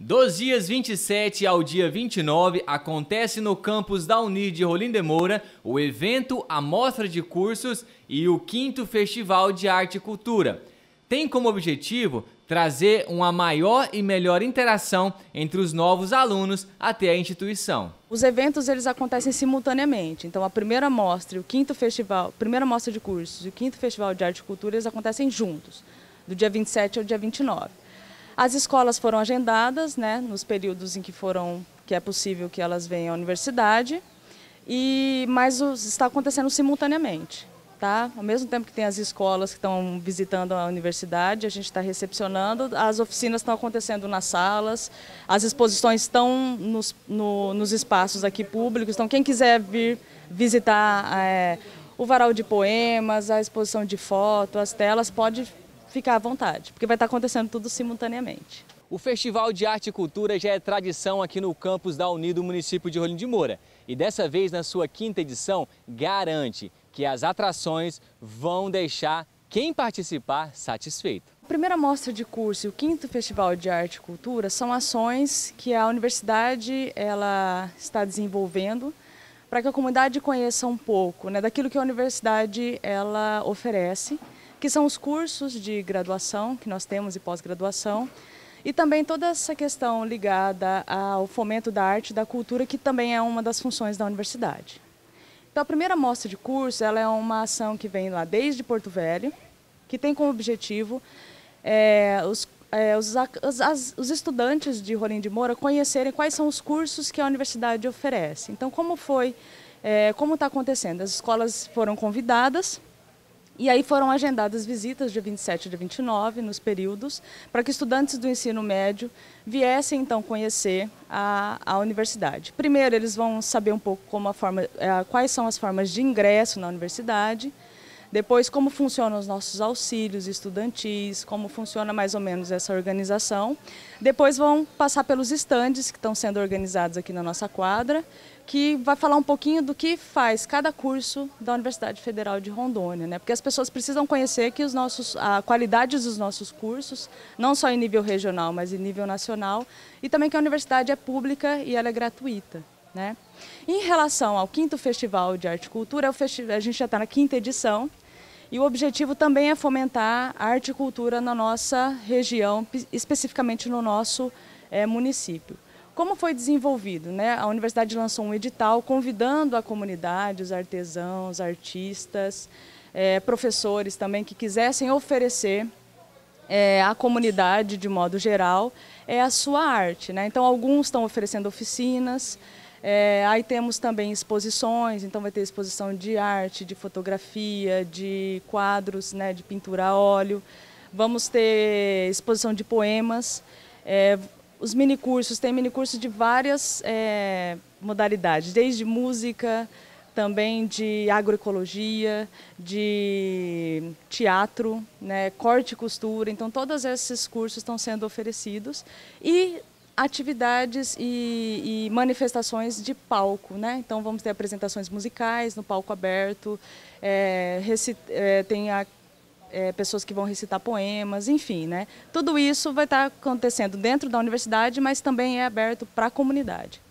Dos dias 27 ao dia 29, acontece no campus da Unir de Rolim de Moura o evento A Mostra de Cursos e o 5 Festival de Arte e Cultura. Tem como objetivo trazer uma maior e melhor interação entre os novos alunos até a instituição. Os eventos eles acontecem simultaneamente. Então a primeira mostra e o quinto festival, primeira mostra de cursos e o quinto festival de arte e cultura eles acontecem juntos, do dia 27 ao dia 29. As escolas foram agendadas, né, nos períodos em que foram que é possível que elas venham à universidade, e mas os, está acontecendo simultaneamente. Tá? Ao mesmo tempo que tem as escolas que estão visitando a universidade, a gente está recepcionando, as oficinas estão acontecendo nas salas, as exposições estão nos, no, nos espaços aqui públicos. Então, quem quiser vir visitar é, o varal de poemas, a exposição de foto, as telas, pode ficar à vontade, porque vai estar acontecendo tudo simultaneamente. O Festival de Arte e Cultura já é tradição aqui no campus da Unido, município de Rolim de Moura. E dessa vez, na sua quinta edição, garante que as atrações vão deixar quem participar satisfeito. A primeira mostra de curso e o quinto Festival de Arte e Cultura são ações que a universidade ela está desenvolvendo para que a comunidade conheça um pouco né, daquilo que a universidade ela oferece que são os cursos de graduação que nós temos e pós-graduação, e também toda essa questão ligada ao fomento da arte e da cultura, que também é uma das funções da universidade. Então, a primeira mostra de curso ela é uma ação que vem lá desde Porto Velho, que tem como objetivo é, os, é, os, as, os, estudantes de Rolim de Moura conhecerem quais são os cursos que a universidade oferece. Então, como foi, é, como está acontecendo? As escolas foram convidadas e aí foram agendadas visitas de 27 e de 29 nos períodos, para que estudantes do ensino médio viessem então conhecer a, a universidade. Primeiro, eles vão saber um pouco como a forma, eh, quais são as formas de ingresso na universidade, depois, como funcionam os nossos auxílios estudantis, como funciona mais ou menos essa organização. Depois vão passar pelos estandes que estão sendo organizados aqui na nossa quadra, que vai falar um pouquinho do que faz cada curso da Universidade Federal de Rondônia, né? Porque as pessoas precisam conhecer que os nossos, a qualidade dos nossos cursos, não só em nível regional, mas em nível nacional, e também que a universidade é pública e ela é gratuita. Né? Em relação ao quinto Festival de Arte e Cultura, a gente já está na quinta edição e o objetivo também é fomentar a arte e cultura na nossa região, especificamente no nosso é, município. Como foi desenvolvido? Né? A universidade lançou um edital convidando a comunidade, os artesãos, artistas, é, professores também que quisessem oferecer é, à comunidade, de modo geral, é a sua arte. Né? Então, alguns estão oferecendo oficinas, é, aí temos também exposições, então vai ter exposição de arte, de fotografia, de quadros, né, de pintura a óleo. Vamos ter exposição de poemas. É, os minicursos, tem minicursos de várias é, modalidades, desde música, também de agroecologia, de teatro, né, corte e costura. Então, todos esses cursos estão sendo oferecidos. E atividades e, e, manifestações de palco, né? Então vamos ter apresentações musicais no palco aberto, é, é, tem a, é, pessoas que vão recitar poemas, enfim, né? Tudo isso vai estar acontecendo dentro da universidade, mas também é aberto para a comunidade.